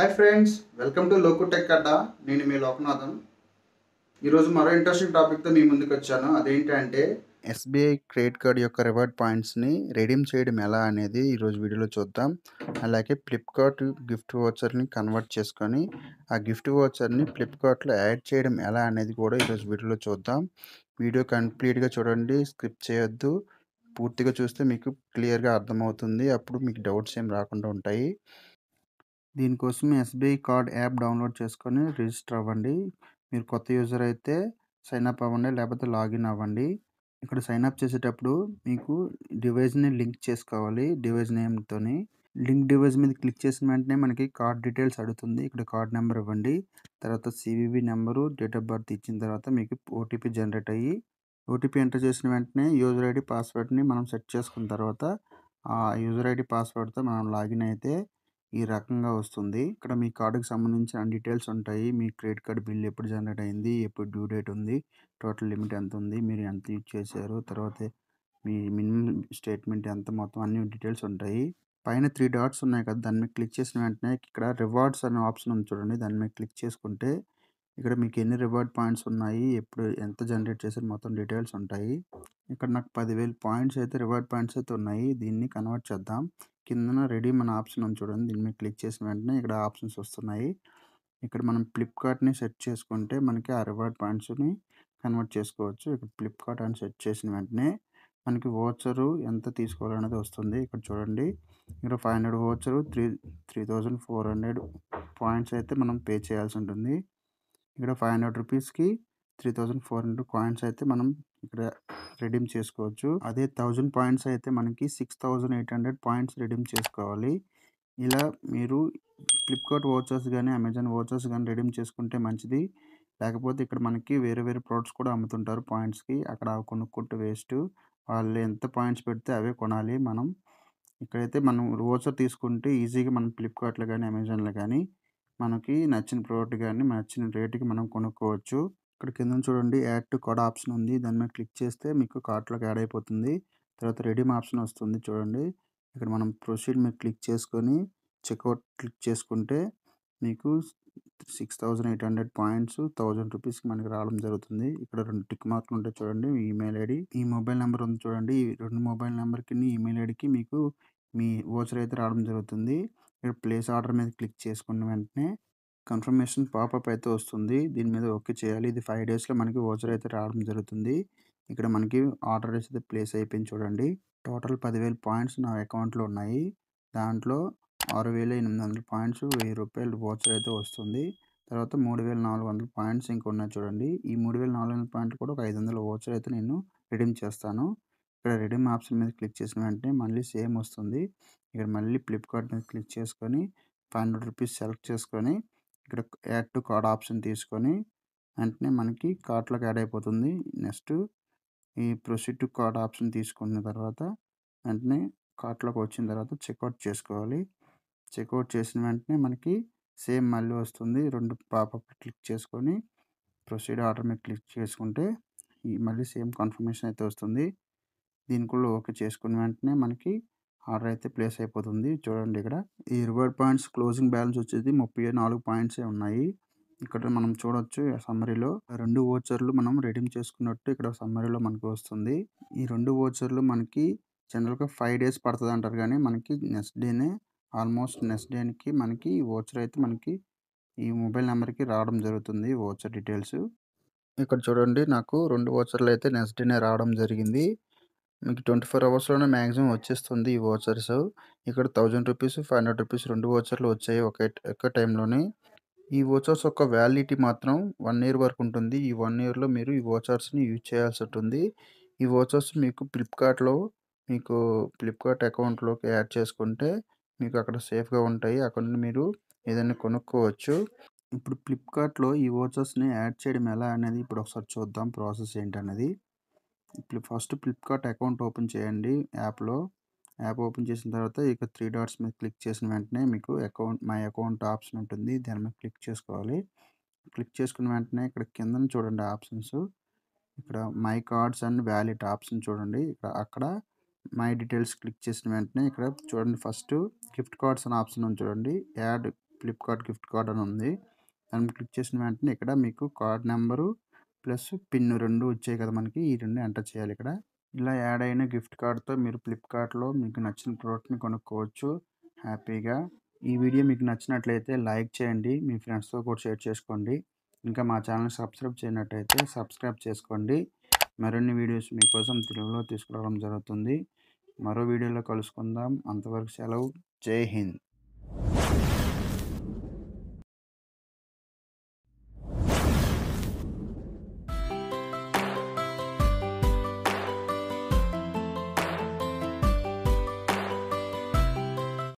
hi friends welcome to Loku tech Adda నేను మీ లోకనాథన్ ఈరోజు మరో ఇంట్రెస్టింగ్ టాపిక్తో మీ ముందుకు వచ్చాను అదేంటంటే ఎస్బీఐ క్రెడిట్ కార్డ్ యొక్క రివార్డ్ పాయింట్స్ని రెడీమ్ చేయడం ఎలా అనేది ఈరోజు వీడియోలో చూద్దాం అలాగే ఫ్లిప్కార్ట్ గిఫ్ట్ వాచర్ని కన్వర్ట్ చేసుకొని ఆ గిఫ్ట్ వాచర్ని ఫ్లిప్కార్ట్లో యాడ్ చేయడం ఎలా అనేది కూడా ఈరోజు వీడియోలో చూద్దాం వీడియో కంప్లీట్గా చూడండి స్క్రిప్ చేయొద్దు పూర్తిగా చూస్తే మీకు క్లియర్గా అర్థమవుతుంది అప్పుడు మీకు డౌట్స్ ఏం రాకుండా ఉంటాయి దీనికోసం ఎస్బీఐ కార్డ్ యాప్ డౌన్లోడ్ చేసుకొని రిజిస్టర్ అవ్వండి మీరు కొత్త యూజర్ అయితే సైన్ అప్ అవ్వండి లేకపోతే లాగిన్ అవ్వండి ఇక్కడ సైన్ అప్ చేసేటప్పుడు మీకు డివైస్ని లింక్ చేసుకోవాలి డివైజ్ నేమ్తో లింక్ డివైస్ మీద క్లిక్ చేసిన వెంటనే మనకి కార్డ్ డీటెయిల్స్ అడుగుతుంది ఇక్కడ కార్డ్ నెంబర్ ఇవ్వండి తర్వాత CVV number date of birth ఇచ్చిన తర్వాత మీకు ఓటీపీ జనరేట్ అయ్యి ఓటీపీ ఎంటర్ చేసిన వెంటనే యూజర్ ఐడి పాస్వర్డ్ని మనం సెట్ చేసుకున్న తర్వాత ఆ యూజర్ ఐడి పాస్వర్డ్తో మనం లాగిన్ అయితే ఈ రకంగా వస్తుంది ఇక్కడ మీ కార్డుకి సంబంధించిన డీటెయిల్స్ ఉంటాయి మీ క్రెడిట్ కార్డ్ బిల్ ఎప్పుడు జనరేట్ అయింది ఎప్పుడు డ్యూ డేట్ ఉంది టోటల్ లిమిట్ ఎంత ఉంది మీరు ఎంత యూజ్ చేశారు తర్వాత మీ మినిమం స్టేట్మెంట్ ఎంత మొత్తం అన్ని డీటెయిల్స్ ఉంటాయి పైన త్రీ డాట్స్ ఉన్నాయి కదా దాని మీద క్లిక్ చేసిన వెంటనే ఇక్కడ రివార్డ్స్ అనే ఆప్షన్ ఉంది చూడండి దాని మీద క్లిక్ చేసుకుంటే ఇక్కడ మీకు ఎన్ని రివార్డ్ పాయింట్స్ ఉన్నాయి ఎప్పుడు ఎంత జనరేట్ చేసారు మొత్తం డీటెయిల్స్ ఉంటాయి ఇక్కడ నాకు పదివేలు పాయింట్స్ అయితే రివార్డ్ పాయింట్స్ అయితే ఉన్నాయి దీన్ని కన్వర్ట్ చేద్దాం కిందన రెడీ మన ఆప్షన్ ఉంది చూడండి దీన్ని మీకు క్లిక్ చేసిన వెంటనే ఇక్కడ ఆప్షన్స్ వస్తున్నాయి ఇక్కడ మనం ఫ్లిప్కార్ట్ని సెట్ చేసుకుంటే మనకి ఆ రివార్డ్ పాయింట్స్ని కన్వర్ట్ చేసుకోవచ్చు ఇక్కడ ఫ్లిప్కార్ట్ అని సెట్ చేసిన వెంటనే మనకి ఓచరు ఎంత తీసుకోవాలనేది వస్తుంది ఇక్కడ చూడండి ఇక్కడ five hundred voucher three three thousand four hundred points అయితే మనం పే చేయాల్సి ఉంటుంది ఇక్కడ ఫైవ్ హండ్రెడ్ రూపీస్కి three thousand four hundred coins అయితే మనం ఇక్కడ రెడీమ్ చేసుకోవచ్చు అదే థౌజండ్ పాయింట్స్ అయితే మనకి six thousand eight hundred points redeem చేసుకోవాలి ఇలా మీరు ఫ్లిప్కార్ట్ వోచర్స్ కానీ అమెజాన్ వోచర్స్ కానీ రెడీమ్ చేసుకుంటే మంచిది లేకపోతే ఇక్కడ మనకి వేరే వేరే ప్రోడక్ట్స్ కూడా అమ్ముతుంటారు పాయింట్స్కి అక్కడ కొనుక్కుంటే వేస్ట్ వాళ్ళు ఎంత పాయింట్స్ పెడితే అవే కొనాలి మనం ఇక్కడైతే మనం వోచర్ తీసుకుంటే ఈజీగా మనం ఫ్లిప్కార్ట్లో కానీ అమెజాన్లో కానీ మనకి నచ్చిన ప్రోడక్ట్ కానీ నచ్చిన రేటుకి మనం కొనుక్కోవచ్చు ఇక్కడ కింద చూడండి యాడ్ టు కార్డ్ ఆప్షన్ ఉంది దాని మీద క్లిక్ చేస్తే మీకు కార్ట్లోకి యాడ్ అయిపోతుంది తర్వాత రెడీమ్ ఆప్షన్ వస్తుంది చూడండి ఇక్కడ మనం ప్రొసీడ్ మీద క్లిక్ చేసుకొని చెక్అవుట్ క్లిక్ చేసుకుంటే మీకు six thousand eight hundred points thousand రూపీస్కి మనకి రావడం జరుగుతుంది ఇక్కడ రెండు టిక్ మార్కులు ఉంటాయి చూడండి మీ ఈమెయిల్ ఐడి ఈ మొబైల్ నెంబర్ ఉంది చూడండి ఈ రెండు మొబైల్ నెంబర్కి ఈమెయిల్ ఐడికి మీకు మీ ఓచర్ అయితే రావడం జరుగుతుంది ఇక్కడ ప్లేస్ ఆర్డర్ మీద క్లిక్ చేసుకున్న వెంటనే కన్ఫర్మేషన్ పాపప్ అయితే వస్తుంది దీని మీద ఓకే చేయాలి ఇది ఫైవ్ డేస్లో మనకి ఓచర్ అయితే రావడం జరుగుతుంది ఇక్కడ మనకి ఆర్డర్ అయితే ప్లేస్ అయిపోయింది చూడండి టోటల్ పదివేల పాయింట్స్ నా అకౌంట్లో ఉన్నాయి దాంట్లో ఆరు వేల ఎనిమిది వందల పాయింట్స్ వెయ్యి రూపాయలు ఓచర్ అయితే వస్తుంది తర్వాత మూడు వేల నాలుగు వందల పాయింట్స్ ఇంకా ఉన్నాయి చూడండి ఈ మూడు వేల నాలుగు వందల పాయింట్లు కూడా ఒక ఐదు వందల ఓచర్ అయితే నేను రిడీమ్ చేస్తాను ఇక్కడ రిడీమ్ ఆప్షన్ మీద క్లిక్ చేసిన వెంటనే మళ్ళీ సేమ్ వస్తుంది ఇక్కడ మళ్ళీ ఫ్లిప్కార్ట్ మీద క్లిక్ చేసుకొని ఫైవ్ హండ్రెడ్ రూపీస్ సెలెక్ట్ చేసుకొని ఇక్కడ యాడ్ టు కార్డ్ ఆప్షన్ తీసుకొని వెంటనే మనకి కార్ట్లోకి యాడ్ అయిపోతుంది నెక్స్ట్ ఈ ప్రొసీడ్ టు కార్డ్ ఆప్షన్ తీసుకున్న తర్వాత వెంటనే కార్ట్లోకి వచ్చిన తర్వాత చెక్అవుట్ చేసుకోవాలి చెక్అవుట్ చేసిన వెంటనే మనకి సేమ్ మళ్ళీ వస్తుంది రెండు పాపప్ క్లిక్ చేసుకొని ప్రొసీడ్ ఆర్డర్ మీద క్లిక్ చేసుకుంటే ఈ మళ్ళీ సేమ్ కన్ఫర్మేషన్ అయితే వస్తుంది దీన్ని కూడా ఓకే చేసుకున్న వెంటనే మనకి ఆర్డర్ అయితే ప్లేస్ అయిపోతుంది చూడండి ఇక్కడ ఈ రివర్డ్ పాయింట్స్ క్లోజింగ్ బ్యాలెన్స్ వచ్చేది ముప్పై నాలుగు పాయింట్సే ఉన్నాయి ఇక్కడ మనం చూడొచ్చు సమ్మరీలో రెండు ఓచర్లు మనం రెడీమ్ చేసుకున్నట్టు ఇక్కడ సమ్మరీలో మనకి వస్తుంది ఈ రెండు ఓచర్లు మనకి జనరల్గా ఫైవ్ డేస్ పడుతుంది అంటారు కానీ మనకి నెక్స్ట్ డేనే ఆల్మోస్ట్ నెక్స్ట్ డేకి మనకి ఈ ఓచర్ అయితే మనకి ఈ మొబైల్ నెంబర్కి రావడం జరుగుతుంది ఓచర్ డీటెయిల్స్ ఇక్కడ చూడండి నాకు రెండు ఓచర్లు అయితే నెక్స్ట్ డేనే రావడం జరిగింది మీకు ట్వంటీ ఫోర్ అవర్స్లోనే మ్యాక్సిమం వచ్చేస్తుంది ఈ వాచర్స్ ఇక్కడ thousand rupees five hundred rupees రెండు వాచర్లు వచ్చాయి ఒకే ఒకే టైంలోనే ఈ వాచర్స్ యొక్క వ్యాలిడిటీ మాత్రం వన్ ఇయర్ వరకు ఉంటుంది ఈ వన్ ఇయర్లో మీరు ఈ వాచర్స్ని యూజ్ చేయాల్సి ఉంటుంది ఈ వాచర్స్ మీకు ఫ్లిప్కార్ట్లో మీకు ఫ్లిప్కార్ట్ అకౌంట్లోకి యాడ్ చేసుకుంటే మీకు అక్కడ సేఫ్గా ఉంటాయి అక్కడ మీరు ఏదైనా కొనుక్కోవచ్చు ఇప్పుడు ఫ్లిప్కార్ట్లో ఈ వాచర్స్ని యాడ్ చేయడం ఎలా అనేది ఇప్పుడు ఒకసారి చూద్దాం ప్రాసెస్ ఏంటనేది ఇప్పుడు ఫస్ట్ ఫ్లిప్కార్ట్ అకౌంట్ ఓపెన్ చేయండి యాప్లో యాప్ ఓపెన్ చేసిన తర్వాత ఇక త్రీ డాట్స్ మీద క్లిక్ చేసిన వెంటనే మీకు అకౌంట్ మై అకౌంట్ ఆప్షన్ ఉంటుంది దాని మీద క్లిక్ చేసుకోవాలి క్లిక్ చేసుకున్న వెంటనే ఇక్కడ కింద చూడండి ఆప్షన్స్ ఇక్కడ my cards and valid option చూడండి ఇక్కడ అక్కడ మై డీటెయిల్స్ క్లిక్ చేసిన వెంటనే ఇక్కడ చూడండి ఫస్ట్ గిఫ్ట్ కార్డ్స్ అనే ఆప్షన్ ఉంది చూడండి యాడ్ ఫ్లిప్కార్ట్ గిఫ్ట్ కార్డ్ అని ఉంది దాన్ని క్లిక్ చేసిన వెంటనే ఇక్కడ మీకు కార్డ్ నెంబరు ప్లస్ పిన్ రెండు వచ్చాయి కదా మనకి ఈ రెండు ఎంటర్ చేయాలి ఇక్కడ ఇలా యాడ్ అయిన గిఫ్ట్ కార్డ్తో మీరు ఫ్లిప్కార్ట్లో మీకు నచ్చిన ప్రోడక్ట్ని కొనుక్కోవచ్చు హ్యాపీగా ఈ వీడియో మీకు నచ్చినట్లయితే లైక్ చేయండి మీ ఫ్రెండ్స్తో కూడా షేర్ చేసుకోండి ఇంకా మా ఛానల్ని సబ్స్క్రైబ్ చేయనట్టయితే సబ్స్క్రైబ్ చేసుకోండి మరిన్ని వీడియోస్ మీకోసం తెలుగులో తీసుకురావడం జరుగుతుంది మరో వీడియోలో కలుసుకుందాం అంతవరకు సెలవు జై హింద్